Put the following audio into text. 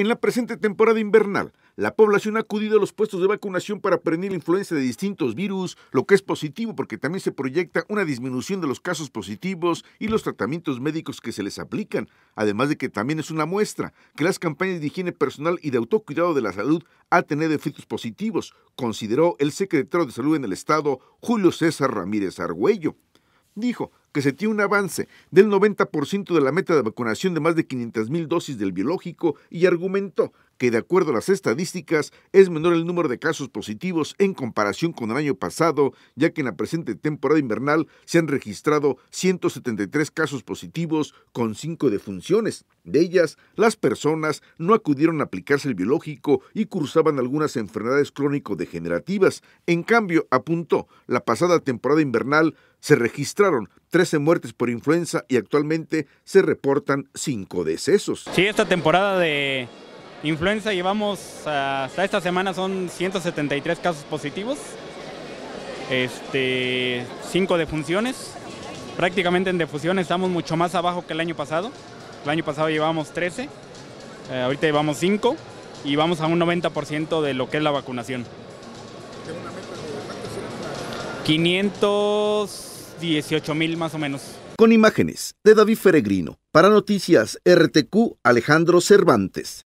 En la presente temporada invernal, la población ha acudido a los puestos de vacunación para prevenir la influencia de distintos virus, lo que es positivo porque también se proyecta una disminución de los casos positivos y los tratamientos médicos que se les aplican, además de que también es una muestra que las campañas de higiene personal y de autocuidado de la salud han tenido efectos positivos, consideró el secretario de Salud en el Estado, Julio César Ramírez Argüello. Dijo, que se tiene un avance del 90% de la meta de vacunación de más de 500 mil dosis del biológico y argumentó que de acuerdo a las estadísticas es menor el número de casos positivos en comparación con el año pasado, ya que en la presente temporada invernal se han registrado 173 casos positivos con 5 defunciones. De ellas, las personas no acudieron a aplicarse el biológico y cursaban algunas enfermedades crónico-degenerativas. En cambio, apuntó, la pasada temporada invernal se registraron 13 muertes por influenza y actualmente se reportan 5 decesos. Sí, esta temporada de Influenza llevamos ah, hasta esta semana son 173 casos positivos, este, 5 defunciones. Prácticamente en defusión estamos mucho más abajo que el año pasado. El año pasado llevamos 13, eh, ahorita llevamos 5 y vamos a un 90% de lo que es la vacunación. 518 mil más o menos. Con imágenes de David Feregrino, para Noticias RTQ Alejandro Cervantes.